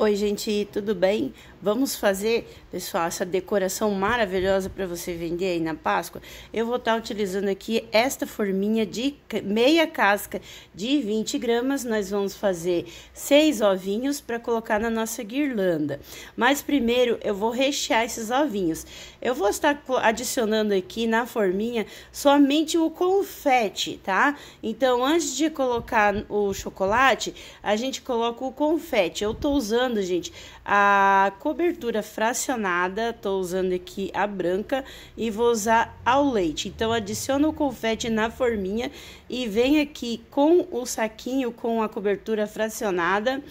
Oi, gente, tudo bem? Vamos fazer, pessoal, essa decoração maravilhosa para você vender aí na Páscoa? Eu vou estar tá utilizando aqui esta forminha de meia casca de 20 gramas. Nós vamos fazer seis ovinhos para colocar na nossa guirlanda. Mas primeiro eu vou rechear esses ovinhos. Eu vou estar adicionando aqui na forminha somente o confete, tá? Então, antes de colocar o chocolate, a gente coloca o confete. Eu tô usando gente, a cobertura fracionada, tô usando aqui a branca e vou usar ao leite. Então, adiciona o confete na forminha e vem aqui com o saquinho com a cobertura fracionada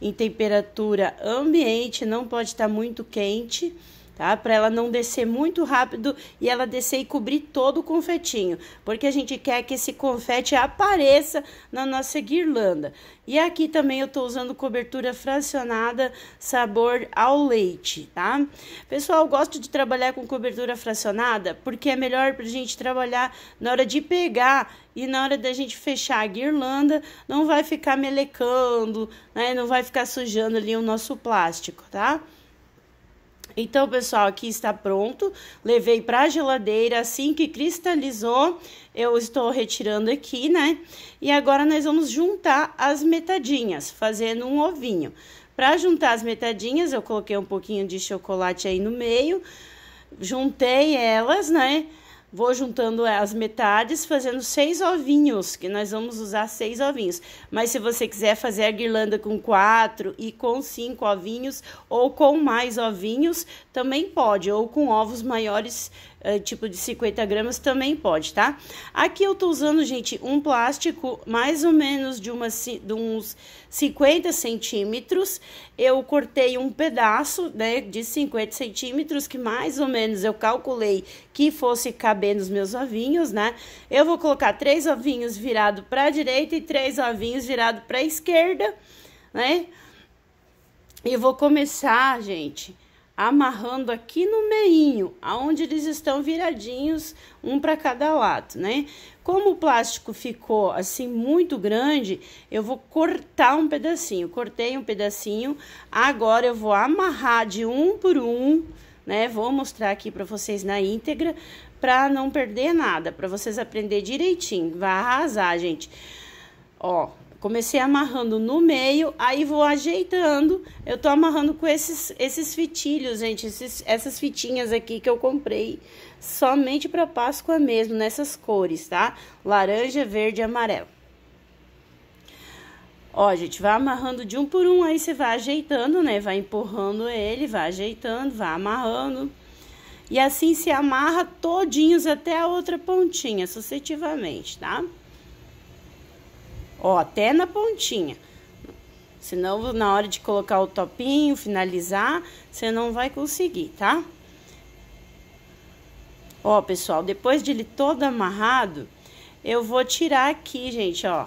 em temperatura ambiente, não pode estar tá muito quente tá? Para ela não descer muito rápido e ela descer e cobrir todo o confetinho, porque a gente quer que esse confete apareça na nossa guirlanda. E aqui também eu tô usando cobertura fracionada sabor ao leite, tá? Pessoal, gosto de trabalhar com cobertura fracionada porque é melhor pra gente trabalhar na hora de pegar e na hora da gente fechar a guirlanda, não vai ficar melecando, né? Não vai ficar sujando ali o nosso plástico, tá? Então, pessoal, aqui está pronto. Levei para a geladeira assim que cristalizou. Eu estou retirando aqui, né? E agora nós vamos juntar as metadinhas, fazendo um ovinho. Para juntar as metadinhas, eu coloquei um pouquinho de chocolate aí no meio, juntei elas, né? Vou juntando é, as metades, fazendo seis ovinhos, que nós vamos usar seis ovinhos. Mas se você quiser fazer a guirlanda com quatro e com cinco ovinhos, ou com mais ovinhos, também pode, ou com ovos maiores eh, tipo de 50 gramas também pode, tá? Aqui eu tô usando, gente, um plástico mais ou menos de, uma, de uns 50 centímetros. Eu cortei um pedaço, né, de 50 centímetros, que mais ou menos eu calculei que fosse caber nos meus ovinhos, né? Eu vou colocar três ovinhos virado para a direita e três ovinhos virado para a esquerda, né? E vou começar, gente amarrando aqui no meinho, aonde eles estão viradinhos, um para cada lado, né? Como o plástico ficou assim muito grande, eu vou cortar um pedacinho. Cortei um pedacinho, agora eu vou amarrar de um por um, né? Vou mostrar aqui para vocês na íntegra, para não perder nada, para vocês aprender direitinho. Vai arrasar, gente. Ó, Comecei amarrando no meio, aí vou ajeitando. Eu tô amarrando com esses, esses fitilhos, gente, esses, essas fitinhas aqui que eu comprei somente para Páscoa mesmo, nessas cores, tá? Laranja, verde e amarelo. Ó, gente, vai amarrando de um por um, aí você vai ajeitando, né? Vai empurrando ele, vai ajeitando, vai amarrando. E assim se amarra todinhos até a outra pontinha, sucessivamente, tá? Ó, até na pontinha. Senão, na hora de colocar o topinho, finalizar, você não vai conseguir, tá? Ó, pessoal, depois de ele todo amarrado, eu vou tirar aqui, gente, ó.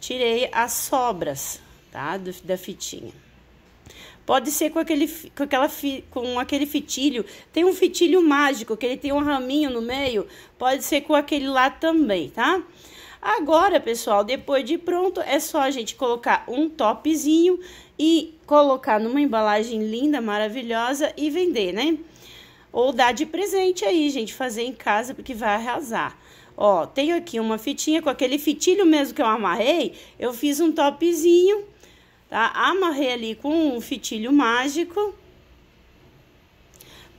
Tirei as sobras, tá? Do, da fitinha. Pode ser com aquele, com, aquela, com aquele fitilho. Tem um fitilho mágico, que ele tem um raminho no meio. Pode ser com aquele lá também, tá? Tá? Agora, pessoal, depois de pronto, é só a gente colocar um topzinho e colocar numa embalagem linda, maravilhosa e vender, né? Ou dar de presente aí, gente, fazer em casa porque vai arrasar. Ó, tenho aqui uma fitinha com aquele fitilho mesmo que eu amarrei, eu fiz um topzinho, tá? Amarrei ali com um fitilho mágico.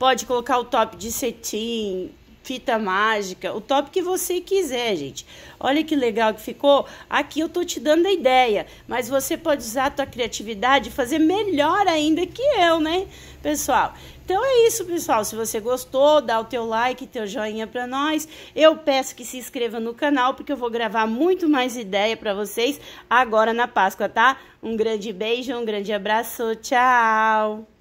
Pode colocar o top de cetim, fita mágica, o top que você quiser, gente. Olha que legal que ficou. Aqui eu tô te dando a ideia, mas você pode usar a tua criatividade e fazer melhor ainda que eu, né, pessoal? Então é isso, pessoal. Se você gostou, dá o teu like, teu joinha para nós. Eu peço que se inscreva no canal porque eu vou gravar muito mais ideia para vocês agora na Páscoa, tá? Um grande beijo, um grande abraço. Tchau.